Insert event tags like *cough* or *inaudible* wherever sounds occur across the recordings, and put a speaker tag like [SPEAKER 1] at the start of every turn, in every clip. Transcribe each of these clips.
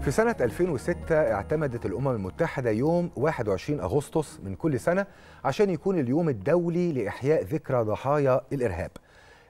[SPEAKER 1] في سنة 2006 اعتمدت الأمم المتحدة يوم 21 أغسطس من كل سنة عشان يكون اليوم الدولي لإحياء ذكرى ضحايا الإرهاب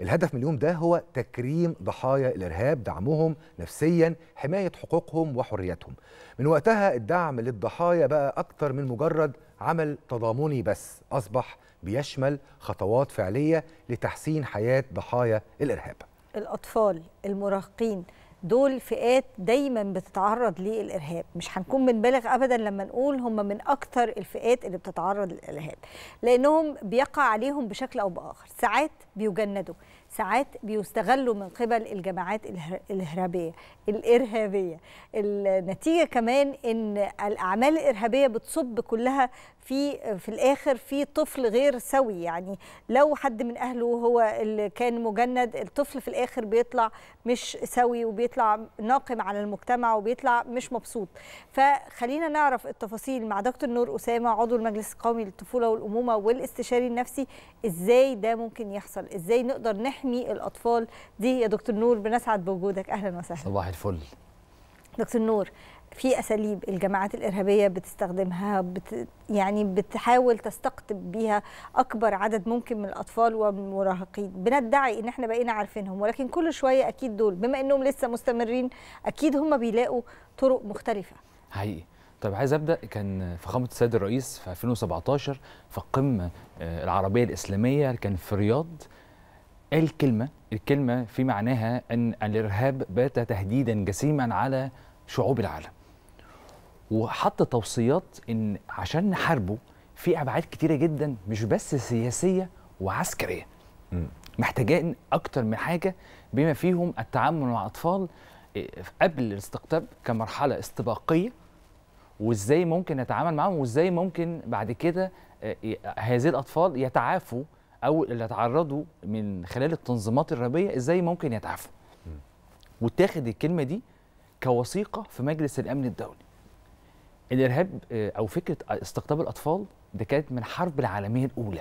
[SPEAKER 1] الهدف من اليوم ده هو تكريم ضحايا الإرهاب دعمهم نفسيا حماية حقوقهم وحرياتهم من وقتها الدعم للضحايا بقى أكتر من مجرد عمل تضامني بس أصبح بيشمل خطوات فعلية لتحسين حياة ضحايا الإرهاب
[SPEAKER 2] الأطفال المراهقين دول فئات دايما بتتعرض للارهاب مش هنكون بنبالغ ابدا لما نقول هم من اكثر الفئات اللي بتتعرض للارهاب لانهم بيقع عليهم بشكل او باخر ساعات بيجندوا ساعات بيستغلوا من قبل الجماعات الإرهابية الإرهابية النتيجة كمان إن الأعمال الإرهابية بتصب كلها في في الاخر في طفل غير سوي يعني لو حد من اهله هو اللي كان مجند الطفل في الاخر بيطلع مش سوي وبيطلع ناقم على المجتمع وبيطلع مش مبسوط فخلينا نعرف التفاصيل مع دكتور نور اسامه عضو المجلس القومي للطفوله والامومه والاستشاري النفسي ازاي ده ممكن يحصل ازاي نقدر نحمي تحمي الاطفال دي يا دكتور نور بنسعد بوجودك اهلا وسهلا صباح الفل دكتور نور في اساليب الجماعات الارهابيه بتستخدمها بت يعني بتحاول تستقطب بيها اكبر عدد ممكن من الاطفال والمراهقين بندعي ان احنا بقينا عارفينهم ولكن كل شويه اكيد دول بما انهم لسه مستمرين اكيد هم بيلاقوا طرق مختلفه
[SPEAKER 3] حقيقي طيب عايز ابدا كان فخامه السيد الرئيس في 2017 في القمه آه، العربيه الاسلاميه كان في الرياض قال كلمة الكلمة في معناها أن الإرهاب بات تهديدا جسيما على شعوب العالم وحط توصيات أن عشان نحاربه في أبعاد كتيرة جدا مش بس سياسية وعسكرية محتاجين أكتر من حاجة بما فيهم التعامل مع أطفال إيه، قبل الاستقطاب كمرحلة استباقية وإزاي ممكن نتعامل معاهم وإزاي ممكن بعد كده إيه، إيه، هذه الأطفال يتعافوا او اللي اتعرضوا من خلال التنظيمات الربيه ازاي ممكن يتعافوا وتاخد الكلمه دي كوثيقه في مجلس الامن الدولي الارهاب آه، او فكره استقطاب الاطفال ده كانت من الحرب العالميه الاولى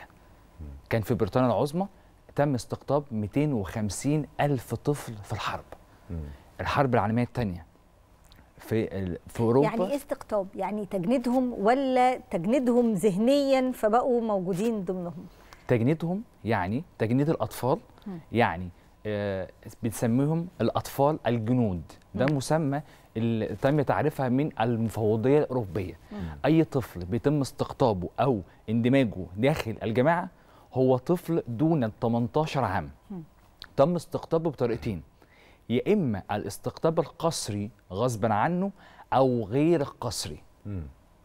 [SPEAKER 3] كان في بريطانيا العظمى تم استقطاب 250 ألف طفل في الحرب الحرب العالمية الثانية في في أوروبا يعني إيه
[SPEAKER 2] استقطاب؟ يعني تجنيدهم ولا تجنيدهم ذهنيا فبقوا موجودين ضمنهم؟
[SPEAKER 3] تجنيدهم يعني تجنيد الاطفال يعني آه بنسميهم الاطفال الجنود ده مسمى اللي تم تعريفها من المفوضيه الاوروبيه مم. اي طفل بيتم استقطابه او اندماجه داخل الجماعه هو طفل دون 18 عام مم. تم استقطابه بطريقتين يا اما الاستقطاب القسري غصبا عنه او غير القسري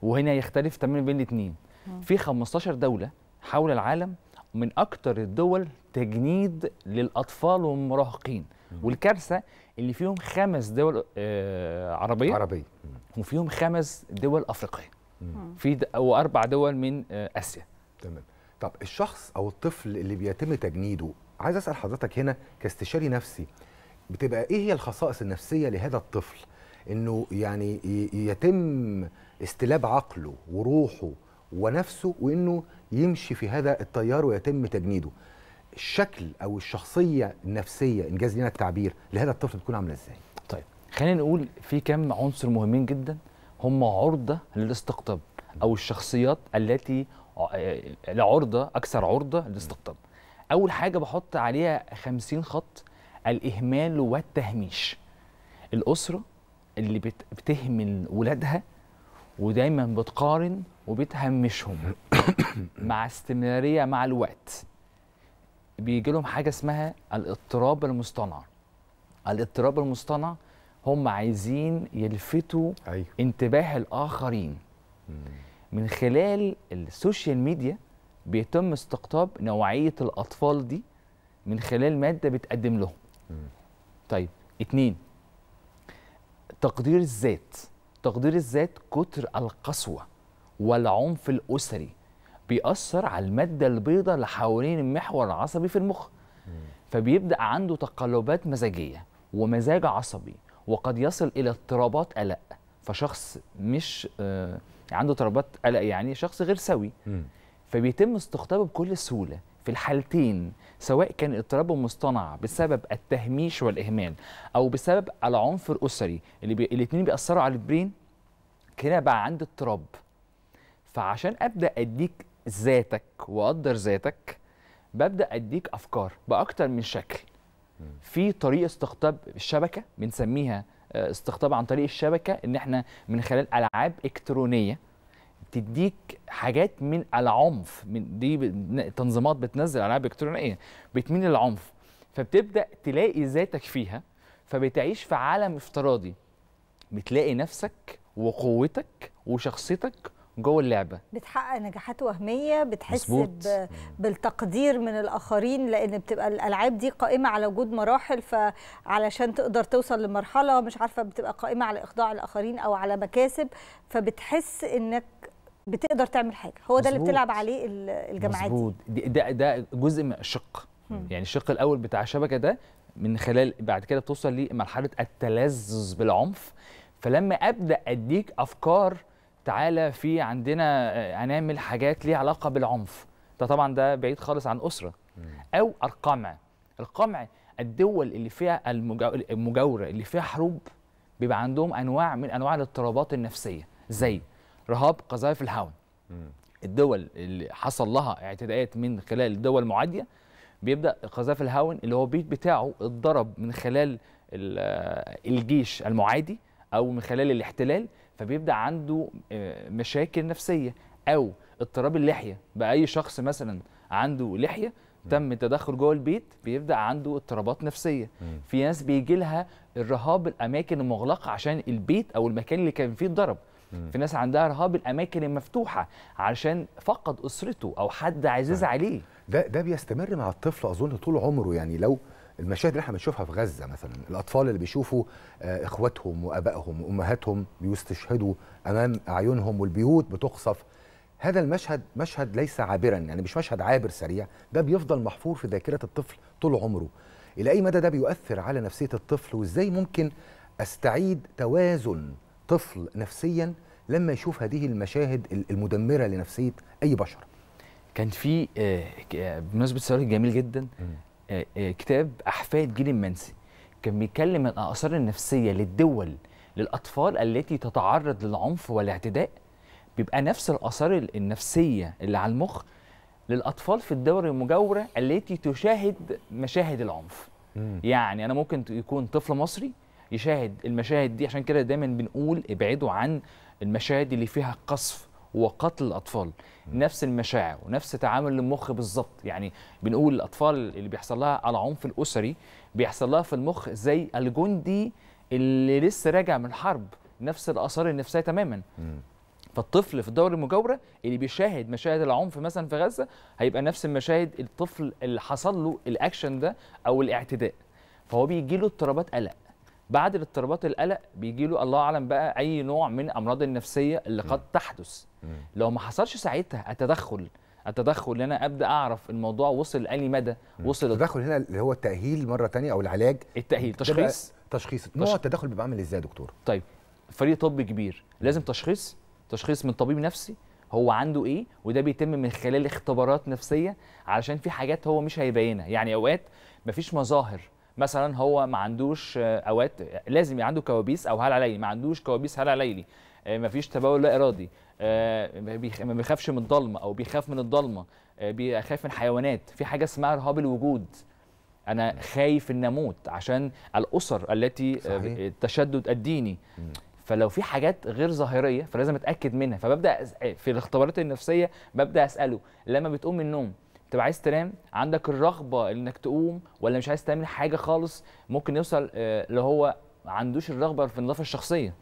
[SPEAKER 3] وهنا يختلف تماما بين الاثنين في 15 دوله حول العالم من اكتر الدول تجنيد للاطفال والمراهقين والكارثه اللي فيهم خمس دول آه عربيه عربيه وفيهم خمس دول افريقيه في واربع دول من آه اسيا
[SPEAKER 1] تمام طب الشخص او الطفل اللي بيتم تجنيده عايز اسال حضرتك هنا كاستشاري نفسي بتبقى ايه هي الخصائص النفسيه لهذا الطفل انه يعني يتم استلاب عقله وروحه ونفسه وانه يمشي في هذا التيار ويتم تجنيده الشكل او الشخصيه النفسيه انجاز لنا التعبير لهذا الطفل بتكون عامله ازاي طيب خلينا نقول في كم
[SPEAKER 3] عنصر مهمين جدا هم عرضه للاستقطاب او الشخصيات التي آه، لعرضه اكثر عرضه للاستقطاب اول حاجه بحط عليها 50 خط الاهمال والتهميش الاسره اللي بتهمل ولادها ودايما بتقارن وبتهمشهم *coughs* مع استمراريه مع الوقت بيجي لهم حاجه اسمها الاضطراب المصطنع الاضطراب المصطنع هم عايزين يلفتوا أيوه. انتباه الاخرين من خلال السوشيال ميديا بيتم استقطاب نوعيه الاطفال دي من خلال ماده بتقدم لهم طيب اتنين تقدير الذات تقدير الذات كتر القسوة والعنف الأسري بيأثر على المادة البيضاء اللي حوالين المحور العصبي في المخ فبيبدأ عنده تقلبات مزاجية ومزاج عصبي وقد يصل إلى اضطرابات قلق فشخص مش آه، عنده اضطرابات قلق يعني شخص غير سوي فبيتم استقطابه بكل سهولة في الحالتين سواء كان اضطرابه مصطنع بسبب التهميش والاهمال او بسبب العنف الاسري اللي بي... الاثنين بيأثروا على البرين كده بقى عندي اضطراب فعشان ابدا اديك ذاتك واقدر ذاتك ببدا اديك افكار باكتر من شكل في طريقه استقطاب الشبكه بنسميها آه، استقطاب عن طريق الشبكه ان احنا من خلال العاب الكترونيه بتديك حاجات من العنف من دي تنظيمات بتنزل العاب الكترونيه بتميل للعنف فبتبدا تلاقي ذاتك فيها فبتعيش في عالم افتراضي بتلاقي نفسك وقوتك وشخصيتك جوه اللعبه
[SPEAKER 2] بتحقق نجاحات وهميه بتحس مزبوط. بالتقدير من الاخرين لان بتبقى الالعاب دي قائمه على وجود مراحل فعلشان تقدر توصل لمرحله مش عارفه بتبقى قائمه على اخضاع الاخرين او على مكاسب فبتحس انك بتقدر تعمل حاجه هو ده اللي بتلعب عليه الجامعات مظبوط
[SPEAKER 3] ده ده جزء من الشق يعني الشق الاول بتاع الشبكه ده من خلال بعد كده بتوصل لمرحله التلذذ بالعنف فلما ابدا اديك افكار تعالى في عندنا آه، هنعمل حاجات ليها علاقه بالعنف ده طبعا ده بعيد خالص عن اسره او القمع القمع الدول اللي فيها المجاوره اللي فيها حروب بيبقى عندهم انواع من انواع الاضطرابات النفسيه زي رهاب قذائف الهاون الدول اللي حصل لها اعتداءات من خلال دول معاديه بيبدا قذائف الهاون اللي هو البيت بتاعه اتضرب من خلال آه، الجيش المعادي او من خلال الاحتلال فبيبدا عنده آه، مشاكل نفسيه او اضطراب اللحيه بقى اي شخص مثلا عنده لحيه تم التدخل جوه البيت بيبدا عنده اضطرابات نفسيه في ناس بيجي لها الرهاب الاماكن المغلقه عشان البيت او المكان اللي كان فيه اتضرب في ناس عندها رهاب الاماكن المفتوحه عشان فقد
[SPEAKER 1] اسرته او حد عزيز عليه ده ده بيستمر مع الطفل اظن طول عمره يعني لو المشاهد اللي احنا بنشوفها في غزه مثلا الاطفال اللي بيشوفوا آه، اخواتهم وابائهم وامهاتهم بيستشهدوا امام اعينهم والبيوت بتقصف هذا المشهد مشهد ليس عابرا يعني مش مشهد عابر سريع ده بيفضل محفور في ذاكره الطفل طول عمره الى اي مدى ده بيؤثر على نفسيه الطفل وازاي ممكن استعيد توازن طفل نفسيا لما يشوف هذه المشاهد المدمره لنفسيه اي بشر كان في آه، آه، بمناسبه سؤالك جميل جدا آه، كتاب
[SPEAKER 3] احفاد جيل المنسي كان بيتكلم عن الاثار النفسيه للدول للاطفال التي تتعرض للعنف والاعتداء بيبقى نفس الاثار النفسيه اللي على المخ للاطفال في الدول المجاوره التي تشاهد مشاهد العنف مم. يعني انا ممكن يكون طفل مصري يشاهد المشاهد دي عشان كده دايما بنقول ابعدوا عن المشاهد اللي فيها قصف وقتل الاطفال نفس المشاعر ونفس تعامل المخ بالظبط يعني بنقول الاطفال اللي بيحصل لها العنف الاسري بيحصل لها في المخ زي الجندي اللي لسه راجع من الحرب نفس الاثار النفسيه تماما فالطفل في الدوله المجاوره اللي بيشاهد مشاهد العنف مثلا في غزه هيبقى نفس المشاهد الطفل اللي حصل له الاكشن ده او الاعتداء فهو بيجي له اضطرابات قلق بعد الاضطرابات القلق بيجي له الله اعلم بقى اي نوع من امراض النفسيه اللي قد تحدث لو ما حصلش ساعتها التدخل التدخل ان انا ابدا اعرف الموضوع وصل لاي مدى وصل التدخل هنا اللي هو التاهيل مره ثانيه او العلاج التاهيل تشخيص تشخيص نوع التدخل بيبقى عامل ازاي يا دكتور طيب فريق طبي كبير لازم تشخيص تشخيص من طبيب نفسي هو عنده ايه وده بيتم من خلال اختبارات نفسيه علشان في حاجات هو مش هيبينها يعني اوقات مفيش مظاهر مثلا هو ما عندوش اوقات لازم يبقى عنده كوابيس او هلع ليلي ما عندوش كوابيس هلع ليلي آه، ما فيش تبول لا ارادي آه، ما بيخافش من الضلمه او بيخاف من الضلمه آه، بيخاف من حيوانات في حاجه اسمها رهاب الوجود انا خايف ان اموت عشان الاسر التي صحيح. التشدد الديني فلو في حاجات غير ظاهريه فلازم اتاكد منها فببدا في الاختبارات النفسيه ببدا اساله لما بتقوم من النوم تبقى عايز تنام عندك الرغبه انك تقوم ولا مش عايز تعمل حاجه خالص ممكن يوصل آه، اللي هو ما عندوش الرغبه في النظافه الشخصيه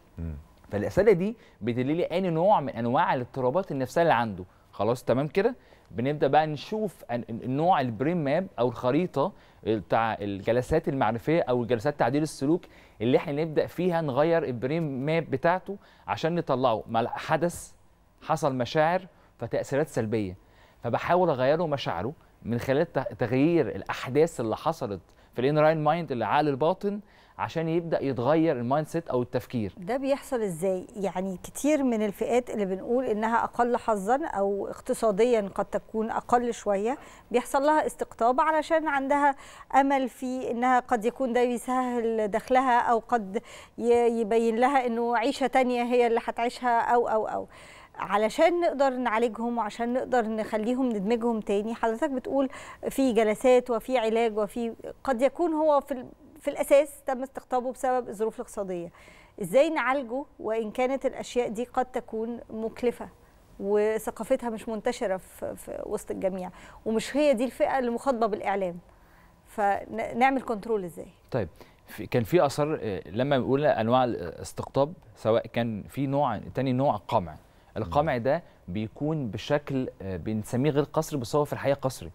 [SPEAKER 3] فالاسئله دي بتدل لي اني نوع من انواع الاضطرابات النفسيه اللي عنده خلاص تمام كده بنبدا بقى نشوف النوع البرين ماب او الخريطه بتاع الجلسات المعرفيه او جلسات تعديل السلوك اللي احنا نبدا فيها نغير البرين ماب بتاعته عشان نطلعه حدث حصل مشاعر فتاثيرات سلبيه فبحاول اغيره مشاعره من خلال تغيير الاحداث اللي حصلت في الان راين مايند اللي عقل الباطن عشان يبدا يتغير المايند سيت او التفكير
[SPEAKER 2] ده بيحصل ازاي يعني كتير من الفئات اللي بنقول انها اقل حظا او اقتصاديا قد تكون اقل شويه بيحصل لها استقطاب علشان عندها امل في انها قد يكون ده يسهل دخلها او قد يبين لها انه عيشه تانية هي اللي هتعيشها او او او علشان نقدر نعالجهم وعشان نقدر نخليهم ندمجهم تاني حضرتك بتقول في جلسات وفي علاج وفي قد يكون هو في في الاساس تم استقطابه بسبب الظروف الاقتصاديه ازاي نعالجه وان كانت الاشياء دي قد تكون مكلفه وثقافتها مش منتشره في, في وسط الجميع ومش هي دي الفئه المخاطبة بالاعلام فنعمل كنترول ازاي
[SPEAKER 3] طيب كان في اثر آه، لما بنقول انواع الاستقطاب سواء كان في نوع تاني نوع قمع القمع ده بيكون بشكل آه، بنسميه غير قصري بس هو في الحقيقه قصري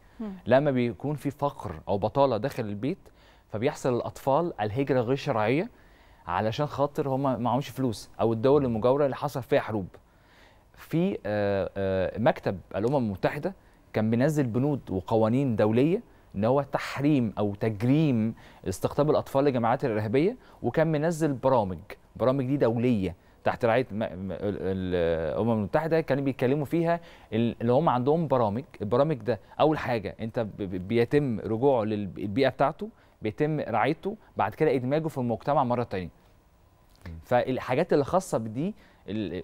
[SPEAKER 3] لما بيكون في فقر او بطاله داخل البيت فبيحصل الاطفال الهجره غير شرعيه علشان خاطر هم معهمش فلوس او الدول المجاوره اللي حصل فيها حروب في آه، آه، مكتب الامم المتحده كان بينزل بنود وقوانين دوليه ان هو تحريم او تجريم استقطاب الاطفال لجماعات الارهابيه وكان منزل برامج برامج دي دوليه تحت رعايه الامم المتحده كانوا بيتكلموا فيها اللي هم عندهم برامج البرامج ده اول حاجه انت بيتم رجوعه للبيئه بتاعته بيتم رعايته بعد كده ادماجه في المجتمع مره تانية فالحاجات اللي خاصه بدي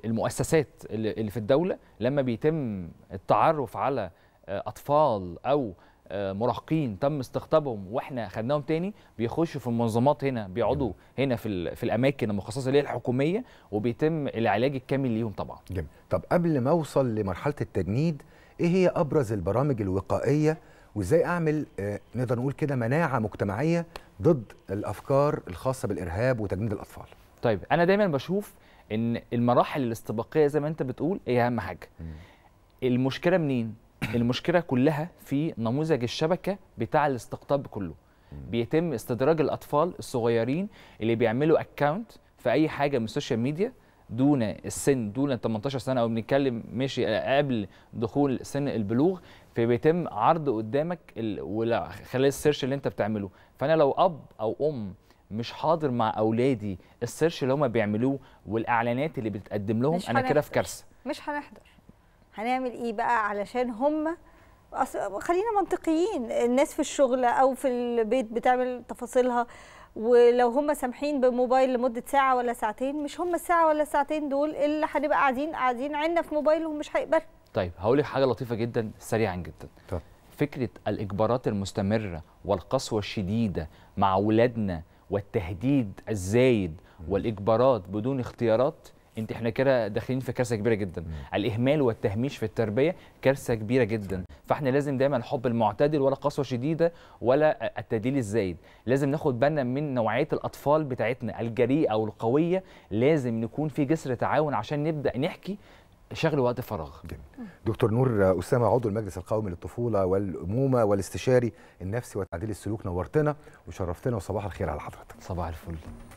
[SPEAKER 3] المؤسسات اللي في الدوله لما بيتم التعرف على اطفال او آه، مراهقين تم استقطابهم واحنا خدناهم تاني بيخشوا في المنظمات هنا بيقعدوا هنا في في الاماكن المخصصه ليه الحكوميه
[SPEAKER 1] وبيتم العلاج الكامل ليهم طبعا جميل طب قبل ما اوصل لمرحله التجنيد ايه هي ابرز البرامج الوقائيه وازاي اعمل آه نقدر نقول كده مناعه مجتمعيه ضد الافكار الخاصه بالارهاب وتجنيد الاطفال طيب انا دايما بشوف
[SPEAKER 3] ان المراحل الاستباقيه زي ما انت بتقول هي اهم حاجه المشكله منين المشكله كلها في نموذج الشبكه بتاع الاستقطاب كله بيتم استدراج الاطفال الصغيرين اللي بيعملوا اكونت في اي حاجه من السوشيال ميديا دون السن دون 18 سنه او بنتكلم ماشي قبل دخول سن البلوغ فبيتم عرض قدامك خلال السيرش اللي انت بتعمله فانا لو اب او ام مش حاضر مع اولادي السيرش اللي هم بيعملوه والاعلانات اللي بتتقدم لهم انا كده في كارثه
[SPEAKER 2] مش هنحضر هنعمل ايه بقى علشان هم خلينا منطقيين الناس في الشغل او في البيت بتعمل تفاصيلها ولو هم سامحين بموبايل لمده ساعه ولا ساعتين مش هم الساعه ولا الساعتين دول اللي هنبقى قاعدين قاعدين عنا في موبايلهم مش هيقبلوا
[SPEAKER 3] طيب هقول لك حاجه لطيفه جدا سريعا جدا طيب. فكره الاجبارات المستمره والقسوه الشديده مع اولادنا والتهديد الزايد والاجبارات بدون اختيارات انت احنا كده داخلين في كارثه كبيره جدا مم. الاهمال والتهميش في التربيه كارثه كبيره جدا فاحنا لازم دايما الحب المعتدل ولا قسوه شديده ولا التدليل الزايد لازم ناخد بالنا من نوعيه الاطفال بتاعتنا الجريئه والقويه لازم نكون في جسر تعاون عشان نبدا نحكي شغل وقت فراغ جميل.
[SPEAKER 1] دكتور نور أسامة عضو المجلس القومي للطفولة والأمومة والاستشاري النفسي وتعديل السلوك نورتنا وشرفتنا وصباح الخير على حضرتك صباح الفل